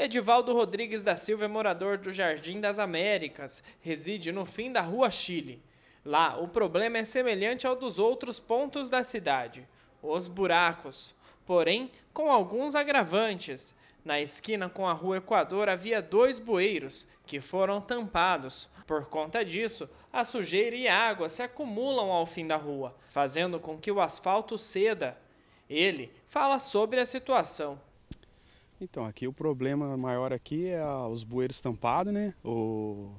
Edivaldo Rodrigues da Silva é morador do Jardim das Américas, reside no fim da Rua Chile. Lá, o problema é semelhante ao dos outros pontos da cidade, os buracos, porém com alguns agravantes. Na esquina com a Rua Equador havia dois bueiros que foram tampados. Por conta disso, a sujeira e a água se acumulam ao fim da rua, fazendo com que o asfalto ceda. Ele fala sobre a situação. Então, aqui o problema maior aqui é os bueiros estampados, né? O,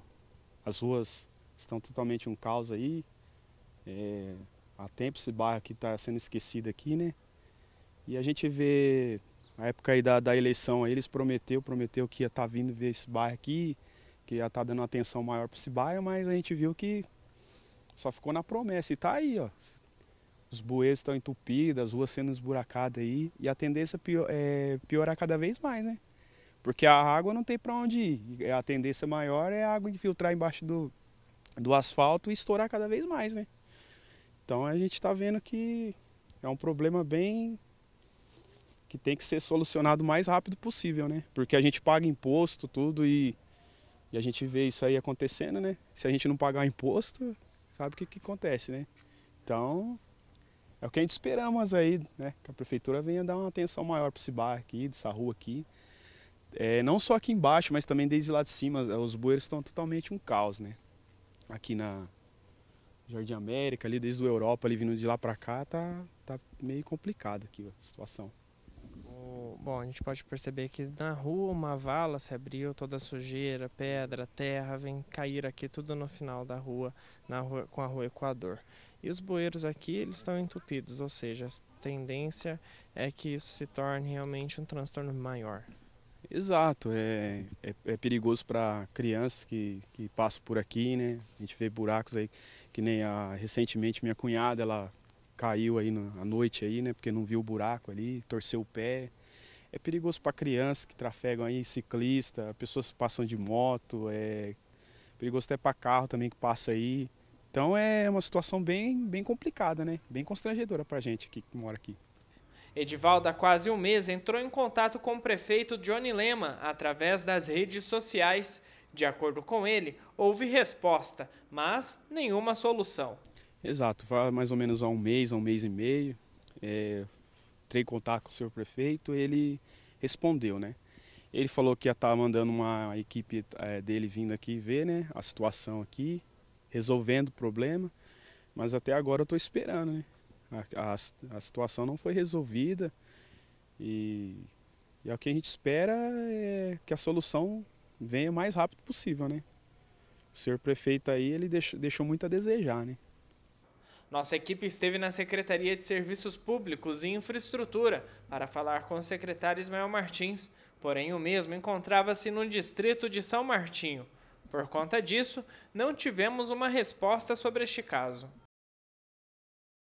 as ruas estão totalmente um caos aí. É, há tempo esse bairro aqui está sendo esquecido aqui, né? E a gente vê, na época aí da, da eleição, aí, eles prometeu, prometeu que ia estar tá vindo ver esse bairro aqui, que ia estar tá dando atenção maior para esse bairro, mas a gente viu que só ficou na promessa. E tá aí, ó os bueiros estão entupidos, as ruas sendo esburacadas aí, e a tendência é, pior, é piorar cada vez mais, né? Porque a água não tem para onde ir. A tendência maior é a água infiltrar embaixo do, do asfalto e estourar cada vez mais, né? Então a gente está vendo que é um problema bem que tem que ser solucionado o mais rápido possível, né? Porque a gente paga imposto, tudo, e, e a gente vê isso aí acontecendo, né? Se a gente não pagar imposto, sabe o que, que acontece, né? Então, é o que a gente esperamos aí, né? Que a prefeitura venha dar uma atenção maior para esse bar aqui, dessa rua aqui. É, não só aqui embaixo, mas também desde lá de cima, os bueiros estão totalmente um caos, né? Aqui na Jardim América, ali desde o Europa, ali vindo de lá para cá, tá, tá meio complicado aqui a situação. Bom, a gente pode perceber que na rua uma vala se abriu, toda sujeira, pedra, terra, vem cair aqui tudo no final da rua, na rua com a rua Equador. E os bueiros aqui, eles estão entupidos, ou seja, a tendência é que isso se torne realmente um transtorno maior. Exato, é, é, é perigoso para crianças que, que passam por aqui, né? A gente vê buracos aí, que nem a, recentemente minha cunhada, ela caiu aí na, à noite aí, né? Porque não viu o buraco ali, torceu o pé. É perigoso para crianças que trafegam aí, ciclista, pessoas que passam de moto, é perigoso até para carro também que passa aí. Então é uma situação bem, bem complicada, né? Bem constrangedora para a gente aqui, que mora aqui. Edivaldo, há quase um mês, entrou em contato com o prefeito Johnny Lema através das redes sociais. De acordo com ele, houve resposta, mas nenhuma solução. Exato, vai mais ou menos há um mês, um mês e meio. É, entrei em contato com o senhor prefeito, ele respondeu, né? Ele falou que ia estar tá mandando uma equipe é, dele vindo aqui ver né, a situação aqui, resolvendo o problema, mas até agora eu estou esperando, né? A, a, a, situação não foi resolvida e, e é o que a gente espera é que a solução venha o mais rápido possível, né? O senhor prefeito aí, ele deixou, deixou muito a desejar, né? Nossa equipe esteve na Secretaria de Serviços Públicos e Infraestrutura para falar com o secretário Ismael Martins, porém o mesmo encontrava-se no distrito de São Martinho. Por conta disso, não tivemos uma resposta sobre este caso.